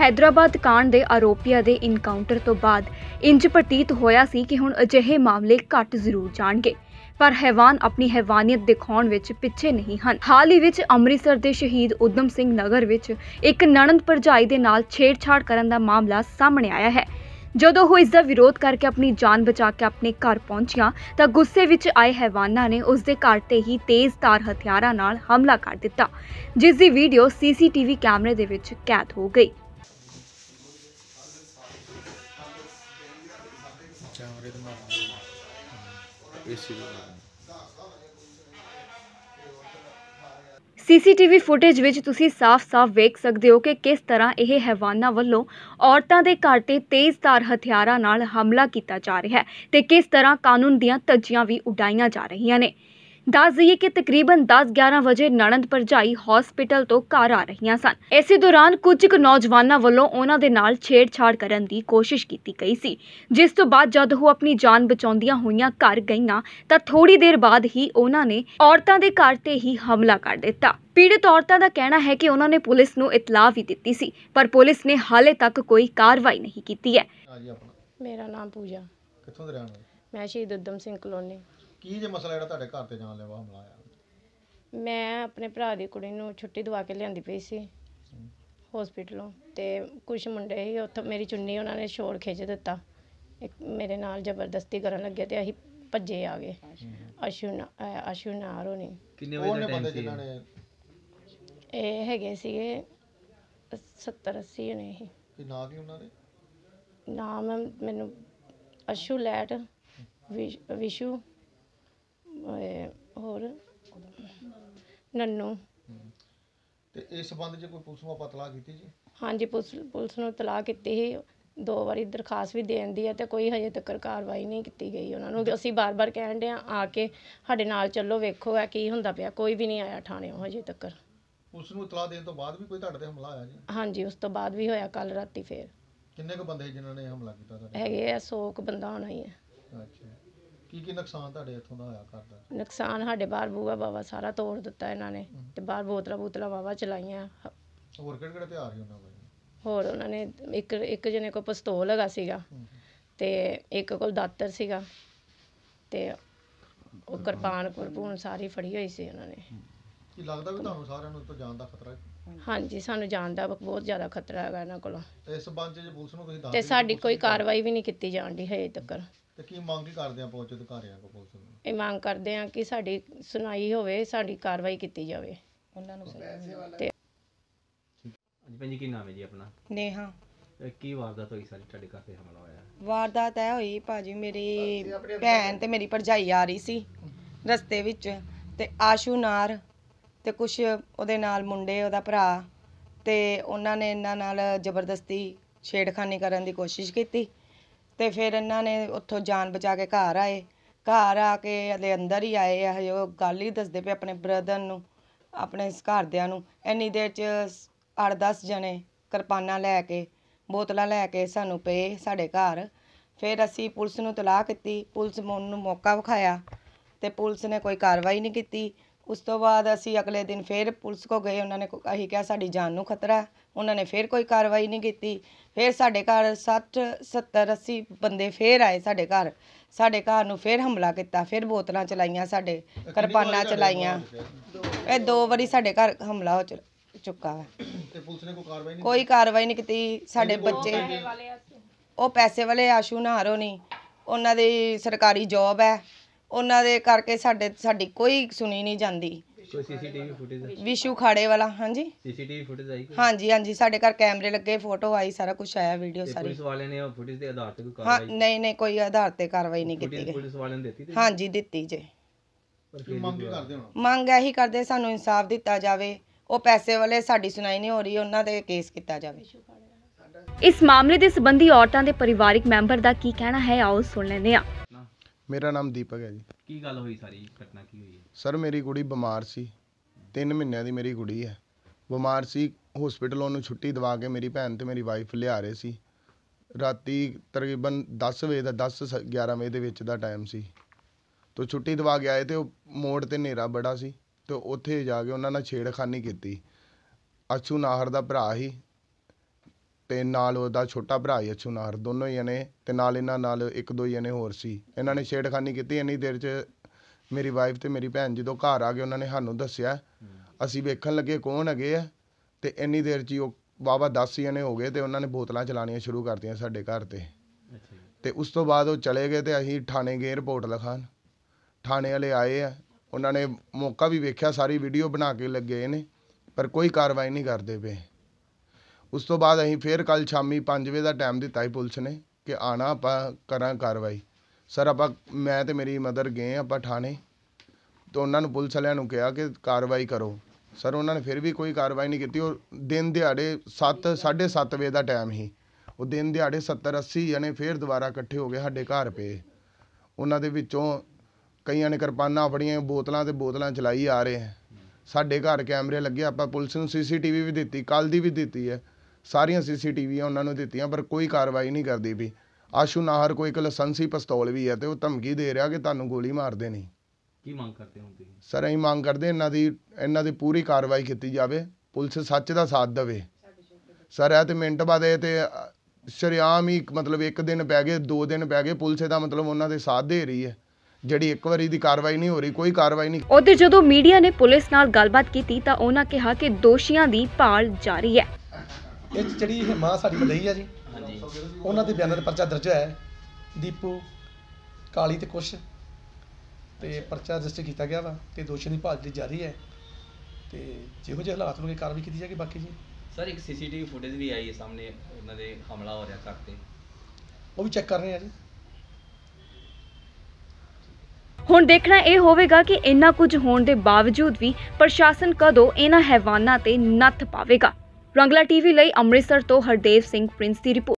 ਹੈਦਰਾਬਾਦ ਕਾਂਡ ਦੇ ਆਰੋਪੀਆਂ ਦੇ ਇਨਕਾਊਂਟਰ ਤੋਂ ਬਾਅਦ ਇੰਜ ਪ੍ਰਤੀਤ ਹੋਇਆ ਸੀ ਕਿ ਹੁਣ ਅਜਿਹੇ ਮਾਮਲੇ ਘੱਟ ਜ਼ਰੂਰ ਜਾਣਗੇ ਪਰ ਹੈਵਾਨ ਆਪਣੀ ਹੈਵਾਨੀਅਤ ਦਿਖਾਉਣ ਵਿੱਚ ਪਿੱਛੇ ਨਹੀਂ ਹਨ ਹਾਲ ਹੀ ਵਿੱਚ ਅੰਮ੍ਰਿਤਸਰ ਦੇ ਸ਼ਹੀਦ ਉਦਮ ਸਿੰਘ ਨਗਰ ਵਿੱਚ ਇੱਕ ਨਣੰਦ ਪਰਜਾਈ ਦੇ ਨਾਲ ਛੇੜਛਾੜ ਕਰਨ ਦਾ ਮਾਮਲਾ ਸਾਹਮਣੇ ਆਇਆ ਹੈ ਜਦੋਂ ਉਹ ਇਸ ਦਾ ਵਿਰੋਧ ਕਰਕੇ ਆਪਣੀ ਜਾਨ ਬਚਾ ਕੇ ਆਪਣੇ ਘਰ ਪਹੁੰਚਿਆ ਤਾਂ ਗੁੱਸੇ ਵਿੱਚ ਆਏ ਹਯਵਾਨਾਂ ਨੇ ਉਸ ਦੇ ਘਰ ਤੇ ਹੀ ਤੇਜ਼ ਤਾਰ ਹਥਿਆਰਾਂ ਨਾਲ ਹਮਲਾ ਕਰ ਦਿੱਤਾ ਜਿਸ ਦੀ ਵੀਡੀਓ ਸੀਸੀਟੀਵੀ ਕੈਮਰੇ ਦੇ ਵਿੱਚ ਕੈਦ ਹੋ ਗਈ ਸੀਸੀਟੀਵੀ ਫੁਟੇਜ ਵਿੱਚ ਤੁਸੀਂ ਸਾਫ਼-ਸਾਫ਼ ਵੇਖ ਸਕਦੇ ਹੋ ਕਿ ਕਿਸ ਤਰ੍ਹਾਂ ਇਹ ਹਵਾਨਾ ਵੱਲੋਂ ਔਰਤਾਂ ਦੇ ਘਰ ਤੇ ਤੇਜ਼ਧਾਰ ਹਥਿਆਰਾਂ ਨਾਲ ਹਮਲਾ ਕੀਤਾ ਜਾ ਰਿਹਾ ਹੈ ਤੇ ਕਿਸ ਤਰ੍ਹਾਂ ਕਾਨੂੰਨ ਦੀਆਂ ਧੱਜੀਆਂ ਵੀ ਉਡਾਈਆਂ ਜਾ ਰਹੀਆਂ ਨੇ ਦੱਸ ਦਈਏ ਕਿ ਤਕਰੀਬਨ 10-11 ਵਜੇ ਨਣਦ ਪਰਜਾਈ ਹਸਪੀਟਲ ਤੋਂ ਘਰ ਆ ਰਹੀਆਂ ਸਨ ਇਸੇ ਦੌਰਾਨ ਕੁਝ ਕੁ ਨੌਜਵਾਨਾਂ ਵੱਲੋਂ ਉਹਨਾਂ ਦੇ ਨਾਲ ਛੇੜਛਾੜ ਕਰਨ ਦੀ ਕੋਸ਼ਿਸ਼ ਕੀਤੀ ਗਈ ਸੀ ਜਿਸ ਤੋਂ ਬਾਅਦ ਜਦ ਉਹ ਆਪਣੀ ਜਾਨ ਬਚਾਉਂਦੀਆਂ ਹੋਈਆਂ ਘਰ ਗਈਆਂ ਤਾਂ ਥੋੜੀ ਦੇਰ ਬਾਅਦ ਹੀ ਉਹਨਾਂ ਨੇ ਔਰਤਾਂ ਦੇ ਘਰ ਤੇ ਹੀ ਹਮਲਾ ਕਰ ਦਿੱਤਾ ਪੀੜਤ ਔਰਤਾਂ ਦਾ ਕਹਿਣਾ ਹੈ ਕਿ ਉਹਨਾਂ ਨੇ ਪੁਲਿਸ ਨੂੰ ਇਤਲਾਹ ਵੀ ਦਿੱਤੀ ਸੀ ਪਰ ਪੁਲਿਸ ਨੇ ਹਾਲੇ ਤੱਕ ਕੋਈ ਕਾਰਵਾਈ ਨਹੀਂ ਕੀਤੀ ਹੈ ਮੇਰਾ ਨਾਮ ਪੂਜਾ ਕਿੱਥੋਂ ਦੇ ਰਹਿਣ ਵਾਲੇ ਮੈਂ ਸ਼ਹੀਦ ਉਦਮ ਸਿੰਘ ਕਲੋਨੀ ਕੀ ਜੇ ਮਸਲਾ ਜਿਹੜਾ ਤੁਹਾਡੇ ਘਰ ਤੇ ਜਾਣ ਲੈਵਾ ਹਮਲਾ ਆਇਆ ਮੈਂ ਆਪਣੇ ਭਰਾ ਦੀ ਕੁੜੀ ਨੂੰ ਛੁੱਟੀ ਦਵਾ ਕੇ ਲਿਆਂਦੀ ਪਈ ਸੀ ਹਸਪੀਟਲੋਂ ਤੇ ਕੁਝ ਮੁੰਡੇ ਹੀ ਉੱਥੋਂ ਮੇਰੀ ਚੁੰਨੀ ਉਹਨਾਂ ਨੇ ਸ਼ੋਰ ਖਿੱਚ ਦਿੱਤਾ ਇੱਕ ਮੇਰੇ ਨਾਲ ਜ਼ਬਰਦਸਤੀ ਕਰਨ ਲੱਗੇ ਤੇ ਅਸੀਂ ਭੱਜੇ ਆ ਗਏ ਅਸ਼ੂ ਨਾ ਅ, ਅਸ਼ੂ ਕਿੰਨੇ ਵਜੇ ਉਹਨੇ ਦਾ ਬੰਦੇ ਟਾਈਮ ਨੇ ਇਹ ਹੈਗੇ ਸੀਗੇ 70 80 ਨੇ ਇਹ ਕੀ ਨਾਂ ਕੀ ਉਹਨਾਂ ਦੇ ਨਾਮ ਮੈਨੂੰ ਅਸ਼ੂ ਲੈਟ ਵਿਸ਼ੂ ਹੋਰ ਨੰਨੂ ਤੇ ਇਸ ਸੰਬੰਧ 'ਚ ਕੋਈ ਪੁਲਿਸ ਨੂੰ ਆਪਾਂ ਕੀਤੀ ਜੀ ਹਾਂਜੀ ਪੁਲਿਸ ਪੁਲਿਸ ਨੂੰ ਤਲਾਕ ਕੀਤੀ ਸੀ ਦੋ ਵਾਰੀ ਦਰਖਾਸਤ ਵੀ ਦੇਣ ਦੀ ਹੈ ਤੇ ਕੋਈ ਹਜੇ ਤੱਕ ਕਾਰਵਾਈ ਨਹੀਂ ਕੀਤੀ ਗਈ ਉਹਨਾਂ ਨੂੰ ਅਸੀਂ ਬਾਰ-ਬਾਰ ਕਹਿਣ ਦੇ ਆ ਕੇ ਸਾਡੇ ਨਾਲ ਚੱਲੋ ਵੇਖੋ ਆ ਕੀ ਹੁੰਦਾ ਪਿਆ ਕੋਈ ਵੀ ਨਹੀਂ ਆਇਆ ਉਹ ਹਜੇ ਤੱਕ ਉਸ ਨੂੰ ਤਲਾਹ ਦੇਣ ਤੋਂ ਬਾਅਦ ਵੀ ਕੋਈ ਤੁਹਾਡੇ ਤੇ ਹਮਲਾ ਆਇਆ ਜੀ ਹਾਂਜੀ ਉਸ ਤੋਂ ਬਾਅਦ ਵੀ ਹੋਇਆ ਕੱਲ ਰਾਤੀ ਫੇਰ ਕਿੰਨੇ ਕੁ ਬੰਦੇ ਜਿਨ੍ਹਾਂ ਨੇ ਹਮਲਾ ਕੀਤਾ ਤੁਹਾਡੇ ਹੈਗੇ ਆ 100 ਕੁ ਬੰਦਾ ਹੋਣਾ ਹੀ ਹੈ ਅੱਛਾ ਕੀ ਕੀ ਨੁਕਸਾਨ ਤੁਹਾਡੇ ਇਥੋਂ ਦਾ ਹੋਇਆ ਘਰ ਦਾ ਨੁਕਸਾਨ ਸਾਡੇ ਬਾਹਰ ਬੂਆ ਬਾਵਾ ਸਾਰਾ ਤੋੜ ਦਿੱਤਾ ਇਹਨਾਂ ਨੇ ਤੇ ਬਾਹਰ ਬੋਤਲਾ ਬੋਤਲਾ ਵਾਵਾ ਚਲਾਈਆਂ ਹੋਰ ਕਿਹੜੇ ਕਿਹੜੇ ਹਥਿਆਰ ਸੀ ਉਹਨਾਂ ਕੋਲ ਹੋਰ ਉਹਨਾਂ ਨੇ ਇੱਕ ਇੱਕ ਜਣੇ ਕੋਲ ਪਿਸਤੌਲ ਹੈਗਾ ਸੀਗਾ ਤੇ ਇੱਕ ਕੋਲ ਦਾਤਰ ਸੀਗਾ ਤੇ ਉਹ ਕਿਰਪਾਨ ਕੁਰਪੂਨ ਸਾਰੀ ਫੜੀ ਹੋਈ ਸੀ ਉਹਨਾਂ ਨੇ ਕੀ ਲੱਗਦਾ ਵੀ ਤੁਹਾਨੂੰ ਸਾਰਿਆਂ ਨੂੰ ਉੱਤੋਂ ਜਾਣ ਦਾ ਖਤਰਾ ਹੈ ਹਾਂਜੀ ਸਾਨੂੰ ਜਾਣ ਦਾ ਬਹੁਤ ਜ਼ਿਆਦਾ ਖਤਰਾ ਹੈਗਾ ਇਹਨਾਂ ਕੋਲ ਇਸ ਸੰਬੰਧ ਜੇ ਪੁਲਿਸ ਨੂੰ ਤੁਸੀਂ ਦੱਸ ਤੇ ਸਾਡੀ ਕੋਈ ਕਾਰਵਾਈ ਵੀ ਨਹੀਂ ਕੀਤੀ ਜਾਣ ਦੀ ਹਜੇ ਤੱਕ ਤੇ ਕੀ ਮੰਗ ਕਰਦੇ ਆ ਪਹੁੰਚ ਅਧਿਕਾਰੀਆਂ ਕੋਲ ਪੁਲਿਸ ਨੂੰ ਇਹ ਮੰਗ ਕਰਦੇ ਆ ਕਿ ਸਾਡੀ ਸੁਣਾਈ ਹੋਵੇ ਸਾਡੀ ਕਾਰਵਾਈ ਕੀਤੀ ਜਾਵੇ ਉਹਨਾਂ ਨੂੰ ਸਹੀ ਤੇ ਹਾਂਜੀ ਭੈਣ ਕੀ ਨਾਮ ਹੈ ਜੀ ਆਪਣਾ ਨੇਹਾ ਕੀ ਵਾਰਦਾਤ ਹੋਈ ਸਾਡੀ ਤੁਹਾਡੇ ਘਰ ਤੇ ਹਮਲਾ ਹੋਇਆ ਵਾਰਦਾਤ ਐ ਹੋਈ ਭਾਜੀ ਮੇਰੀ ਭੈਣ ਤੇ ਮੇਰੀ ਭਰਜਾਈ ਆ ਰਹੀ ਸੀ ਰਸਤੇ ਵਿੱਚ ਤੇ ਆਸ਼ੂ ਨਾਰ ਤੇ ਕੁਛ ਉਹਦੇ ਨਾਲ ਮੁੰਡੇ ਉਹਦਾ ਭਰਾ ਤੇ ਉਹਨਾਂ ਨੇ ਇਹਨਾਂ ਨਾਲ ਜ਼ਬਰਦਸਤੀ ਛੇੜਖਾਨੀ ਕਰਨ ਦੀ ਕੋਸ਼ਿਸ਼ ਕੀਤੀ ਤੇ ਫਿਰ ਇਹਨਾਂ ਨੇ ਉੱਥੋਂ ਜਾਨ ਬਚਾ ਕੇ ਘਰ ਆਏ ਘਰ ਆ ਕੇ ਹਲੇ ਅੰਦਰ ਹੀ ਆਏ ਆ ਹਜੇ ਉਹ ਗੱਲ ਹੀ ਦੱਸਦੇ ਪਏ ਆਪਣੇ ਬ੍ਰਦਰ ਨੂੰ ਆਪਣੇ ਘਰਦਿਆਂ ਨੂੰ ਇੰਨੀ ਦੇਰ 'ਚ 8 10 ਜਣੇ ਕਿਰਪਾਨਾਂ ਲੈ ਕੇ ਬੋਤਲਾਂ ਲੈ ਕੇ ਸਾਨੂੰ ਪਏ ਸਾਡੇ ਘਰ ਫਿਰ ਅਸੀਂ ਪੁਲਿਸ ਨੂੰ ਤਲਾਹ ਕੀਤੀ ਪੁਲਿਸ ਨੂੰ ਮੌਕਾ ਵਿਖਾਇਆ ਤੇ ਪੁਲਿਸ ਨੇ ਕੋਈ ਕਾਰਵਾਈ ਨਹੀਂ ਕੀਤੀ ਉਸ ਤੋਂ ਬਾਅਦ ਅਸੀਂ ਅਗਲੇ ਦਿਨ ਫੇਰ ਪੁਲਿਸ ਕੋ ਗਏ ਉਹਨਾਂ ਨੇ ਕ- ਅਸੀਂ ਕਿਹਾ ਸਾਡੀ ਜਾਨ ਨੂੰ ਖਤਰਾ ਉਹਨਾਂ ਨੇ ਫੇਰ ਕੋਈ ਕਾਰਵਾਈ ਨਹੀਂ ਕੀਤੀ ਫੇਰ ਸਾਡੇ ਘਰ 60 70 80 ਬੰਦੇ ਫੇਰ ਆਏ ਸਾਡੇ ਘਰ ਸਾਡੇ ਘਰ ਨੂੰ ਫੇਰ ਹਮਲਾ ਕੀਤਾ ਫੇਰ ਬੋਤਲਾਂ ਚਲਾਈਆਂ ਸਾਡੇ ਕਿਰਪਾਨਾਂ ਚਲਾਈਆਂ ਇਹ ਦੋ ਵਾਰੀ ਸਾਡੇ ਘਰ ਹਮਲਾ ਹੋ ਚੁੱਕਾ ਹੈ ਤੇ ਪੁਲਿਸ ਨੇ ਕੋਈ ਕਾਰਵਾਈ ਨਹੀਂ ਕੋਈ ਕਾਰਵਾਈ ਨਹੀਂ ਕੀਤੀ ਸਾਡੇ ਬੱਚੇ ਉਹ ਪੈਸੇ ਵਾਲੇ ਆਸ਼ੂ ਨਾਰੋ ਨਹੀਂ ਉਹਨਾਂ ਦੀ ਸਰਕਾਰੀ ਜੌਬ ਹੈ ਉਹਨਾਂ ਦੇ ਕਰਕੇ ਸਾਡੇ ਸਾਡੀ ਕੋਈ ਸੁਣੀ ਨਹੀਂ ਜਾਂਦੀ ਕੋਈ ਸੀਸੀਟੀਵੀ ਫੁਟੇਜ ਵਿਸ਼ੂ ਖਾੜੇ ਵਾਲਾ ਹਾਂਜੀ ਸੀਸੀਟੀਵੀ ਫੁਟੇਜ ਆਈ ਕੋਈ? ਹਾਂਜੀ ਹਾਂਜੀ ਸਾਡੇ ਘਰ ਕੈਮਰੇ ਲੱਗੇ ਫੋਟੋ ਆਈ ਸਾਰਾ ਕੁਝ ਆਇਆ ਵੀਡੀਓ ਸਾਰੀ ਪੁਲਿਸ ਵਾਲਿਆਂ ਨੇ ਫੁਟੇਜ ਦੇ ਆਧਾਰ ਤੇ ਕੋਈ ਹਾਂ ਕਾਰਵਾਈ ਨਹੀਂ ਨਹੀਂ ਕੋਈ ਆਧਾਰ ਤੇ ਕਾਰਵਾਈ ਨਹੀਂ ਕੀਤੀ ਗਈ ਪੁਲਿਸ ਵਾਲਿਆਂ ਨੇ ਦਿੱਤੀ ਹਾਂਜੀ ਦਿੱਤੀ ਜੇ ਪਰ ਫਿਰ ਮੰਗ ਕਰਦੇ ਹੋ ਮੰਗ ਇਹੀ ਕਰਦੇ ਸਾਨੂੰ ਇਨਸਾਫ ਦਿੱਤਾ ਜਾਵੇ ਉਹ ਪੈਸੇ ਵਾਲੇ ਸਾਡੀ ਸੁਣਾਈ ਨਹੀਂ ਹੋ ਰਹੀ ਉਹਨਾਂ ਦੇ ਕੇਸ ਕੀਤਾ ਜਾਵੇ ਇਸ ਮਾਮਲੇ ਦੇ ਸੰਬੰਧੀ ਔਰਤਾਂ ਦੇ ਪਰਿਵਾਰਿਕ ਮੈਂਬਰ ਦਾ ਕੀ ਕਹਿਣਾ ਹੈ ਆਓ ਸੁਣ ਲੈਂਦੇ ਹਾਂ ਮੇਰਾ ਨਾਮ ਦੀਪਕ ਹੈ ਜੀ ਕੀ ਗੱਲ ਹੋਈ ਸਾਰੀ ਘਟਨਾ ਕੀ ਹੋਈ ਹੈ ਸਰ ਮੇਰੀ ਕੁੜੀ ਬਿਮਾਰ ਸੀ 3 ਮਹੀਨਿਆਂ ਦੀ ਮੇਰੀ ਕੁੜੀ ਹੈ ਬਿਮਾਰ ਸੀ ਹਸਪੀਟਲ ਉਹਨੂੰ ਛੁੱਟੀ ਦਵਾ ਕੇ ਮੇਰੀ ਭੈਣ ਤੇ ਮੇਰੀ ਵਾਈਫ ਲਿਆ ਰਹੇ ਸੀ ਰਾਤੀ ਤਕਰੀਬਨ 10 ਵਜੇ ਦਾ 10 11 ਵਜੇ ਦੇ ਵਿੱਚ ਦਾ ਟਾਈਮ ਸੀ ਤੋਂ ਛੁੱਟੀ ਦਵਾ ਕੇ ਆਏ ਤੇ ਉਹ ਮੋੜ ਤੇ ਨੇਰਾ ਬੜਾ ਸੀ ਤੇ ਉੱਥੇ ਜਾ ਕੇ ਉਹਨਾਂ ਨਾਲ ਛੇੜਖਾਨੀ ਕੀਤੀ ਅਛੂ ਨਾਹਰ ਦਾ ਭਰਾ ਸੀ ਤੇ ਨਾਲ ਉਹਦਾ ਛੋਟਾ ਭਰਾ ਯਸ਼ੂ ਨਾਹਰ ਦੋਨੋਂ ਹੀ ਜਣੇ ਤੇ ਨਾਲ ਇਹਨਾਂ ਨਾਲ ਇੱਕ ਦੋ ਜਣੇ ਹੋਰ ਸੀ ਇਹਨਾਂ ਨੇ ਛੇੜਖਾਨੀ ਕੀਤੀ ਇੰਨੀ ਦੇਰ 'ਚ ਮੇਰੀ ਵਾਈਫ ਤੇ ਮੇਰੀ ਭੈਣ ਜਦੋਂ ਘਰ ਆ ਗਏ ਉਹਨਾਂ ਨੇ ਸਾਨੂੰ ਦੱਸਿਆ ਅਸੀਂ ਵੇਖਣ ਲੱਗੇ ਕੌਣ ਹੈਗੇ ਆ ਤੇ ਇੰਨੀ ਦੇਰ 'ਚ ਉਹ ਵਾਵਾ 10 ਜਣੇ ਹੋ ਗਏ ਤੇ ਉਹਨਾਂ ਨੇ ਬੋਤਲਾਂ ਚਲਾਣੀਆਂ ਸ਼ੁਰੂ ਕਰਤੀਆਂ ਸਾਡੇ ਘਰ ਤੇ ਤੇ ਉਸ ਤੋਂ ਬਾਅਦ ਉਹ ਚਲੇ ਗਏ ਤੇ ਅਸੀਂ ਥਾਣੇ ਗਏ ਰਿਪੋਰਟ ਲਿਖਾਣ ਥਾਣੇ ਵਾਲੇ ਆਏ ਆ ਉਹਨਾਂ ਨੇ ਮੌਕਾ ਵੀ ਵੇਖਿਆ ਸਾਰੀ ਵੀਡੀਓ ਬਣਾ ਕੇ ਲੱਗੇ ਨੇ ਪਰ ਕੋਈ ਕਾਰਵਾਈ ਨਹੀਂ ਕਰਦੇ ਪਏ ਉਸ ਤੋਂ ਬਾਅਦ ਅਸੀਂ ਫੇਰ ਕੱਲ ਸ਼ਾਮੀ 5 ਵਜੇ ਦਾ ਟਾਈਮ ਦਿੱਤਾ ਹੀ ਪੁਲਿਸ ਨੇ ਕਿ ਆਣਾ ਆਪਾਂ ਕਰਾਂ ਕਾਰਵਾਈ ਸਰ ਆਪਾਂ ਮੈਂ ਤੇ ਮੇਰੀ ਮਦਰ ਗਏ ਆਪਾਂ ਥਾਣੇ ਤੋਂ ਉਹਨਾਂ ਨੂੰ ਪੁਲਿਸ ਵਾਲਿਆਂ ਨੂੰ ਕਿਹਾ ਕਿ ਕਾਰਵਾਈ ਕਰੋ ਸਰ ਉਹਨਾਂ ਨੇ ਫਿਰ ਵੀ ਕੋਈ ਕਾਰਵਾਈ ਨਹੀਂ ਕੀਤੀ ਉਹ ਦਿਨ ਦਿਹਾੜੇ 7 7:30 ਵਜੇ ਦਾ ਟਾਈਮ ਸੀ ਉਹ ਦਿਨ ਦਿਹਾੜੇ 70 80 ਯਾਨੀ ਫੇਰ ਦੁਬਾਰਾ ਇਕੱਠੇ ਹੋ ਗਏ ਸਾਡੇ ਘਰ ਤੇ ਉਹਨਾਂ ਦੇ ਵਿੱਚੋਂ ਕਈਆਂ ਨੇ ਕਿਰਪਾਨਾਂ ਫੜੀਆਂ ਬੋਤਲਾਂ ਤੇ ਬੋਤਲਾਂ ਚਲਾਈ ਆ ਰਹੇ ਸਾਡੇ ਘਰ ਕੈਮਰੇ ਲੱਗੇ ਆਪਾਂ ਪੁਲਿਸ ਨੂੰ ਸੀਸੀਟੀਵੀ ਵੀ ਦਿੱਤੀ ਕੱਲ ਦੀ ਵੀ ਦਿੱਤੀ ਹੈ ਸਾਰੀਆਂ ਸੀਸੀਟੀਵੀ ਉਹਨਾਂ ਨੂੰ ਦਿੱਤੀਆਂ ਪਰ ਕੋਈ ਕਾਰਵਾਈ ਨਹੀਂ ਕਰਦੀ ਵੀ ਆਸ਼ੂ ਨਾਹਰ ਕੋਈ ਇੱਕ ਲਾਇਸੈਂਸੀ ਪਿਸਤੌਲ ਵੀ ਹੈ ਤੇ ਉਹ ਧਮਕੀ ਦੇ ਰਿਹਾ ਕਿ ਤੁਹਾਨੂੰ ਗੋਲੀ ਮਾਰ ਦੇਣੀ ਕੀ ਮੰਗ ਕਰਦੇ ਹੋ ਸਰ ਅਸੀਂ ਮੰਗ ਕਰਦੇ ਇਹਨਾਂ ਦੀ ਇਹਨਾਂ ਦੀ ਪੂਰੀ ਕਾਰਵਾਈ ਕੀਤੀ ਜਾਵੇ ਪੁਲਿਸ ਸੱਚ ਦਾ ਸਾਥ ਦੇਵੇ ਸਰ ਇਹ ਤੇ ਮਿੰਟ ਬਾਅਦ ਇਹ ਤੇ ਸ਼ਰਿਆਮ ਹੀ ਮਤਲਬ ਇੱਕ ਦਿਨ ਪੈ ਗਏ ਦੋ ਦਿਨ ਪੈ ਗਏ ਪੁਲਿਸ ਦਾ ਮਤਲਬ ਉਹਨਾਂ ਦੇ ਸਾਥ ਦੇ ਰਹੀ ਹੈ ਜਿਹੜੀ ਇੱਕ ਵਾਰੀ ਦੀ ਕਾਰਵਾਈ ਨਹੀਂ ਹੋ ਰਹੀ ਕੋਈ ਕਾਰਵਾਈ ਨਹੀਂ ਉਹਦੇ ਜਦੋਂ ਮੀਡੀਆ ਨੇ ਪੁਲਿਸ ਨਾਲ ਗੱਲਬਾਤ ਕੀਤੀ ਤਾਂ ਉਹਨਾਂ ਕਿਹਾ ਕਿ ਦੋਸ਼ੀਆਂ ਦੀ ਭਾਲ ਜਾਰੀ ਹੈ ਇਹ ਜਿਹੜੀ ਇਹ ਮਾਂ ਸਾਡੀ ਮਦਈ ਆ ਜੀ ਹਾਂਜੀ ਉਹਨਾਂ ਦੇ ਬਿਆਨਾਂ ਦੇ ਪਰਚਾ ਦਰਜ ਹੋਇਆ ਹੈ ਦੀਪੂ ਕਾਲੀ ਤੇ ਕੁਛ ਤੇ ਪਰਚਾ ਰਜਿਸਟਰ ਕੀਤਾ ਗਿਆ ਵਾ ਤੇ ਦੋਸ਼ੀ ਦੀ ਭਾਲਦੀ ਜਾਰੀ ਹੈ ਤੇ ਜਿਹੋ ਜਿਹੇ ਹਾਲਾਤ ਨੂੰ ਕੀ ਕਾਰਵਾਈ ਕੀਤੀ ਜਾਏਗੀ ਬਾਕੀ ਜੀ ਸਰ ਇੱਕ ਸੀਸੀਟੀਵੀ ਫੁਟੇਜ ਵੀ ਆਈ ਹੈ ਸਾਹਮਣੇ ਉਹਨਾਂ ਦੇ ਹਮਲਾ ਹੋ ਰਿਹਾ ਕਰਕੇ ਤੇ ਉਹ ਵੀ ਚੈੱਕ ਕਰ ਰਹੇ ਆ ਜੀ ਹੁਣ ਦੇਖਣਾ ਇਹ ਹੋਵੇਗਾ ਕਿ ਇੰਨਾ ਕੁਝ ਹੋਣ ਦੇ ਬਾਵਜੂਦ ਵੀ ਪ੍ਰਸ਼ਾਸਨ ਕਦੋਂ ਇਹਨਾਂ ਹੈਵਾਨਾਂ ਤੇ ਨੱਥ ਪਾਵੇਗਾ ਰੰਗਲਾ ਟੀਵੀ ਲਈ ਅੰਮ੍ਰਿਤਸਰ ਤੋਂ ਹਰਦੇਵ ਸਿੰਘ ਪ੍ਰਿੰਸ ਦੀ ਰਿਪੋਰਟ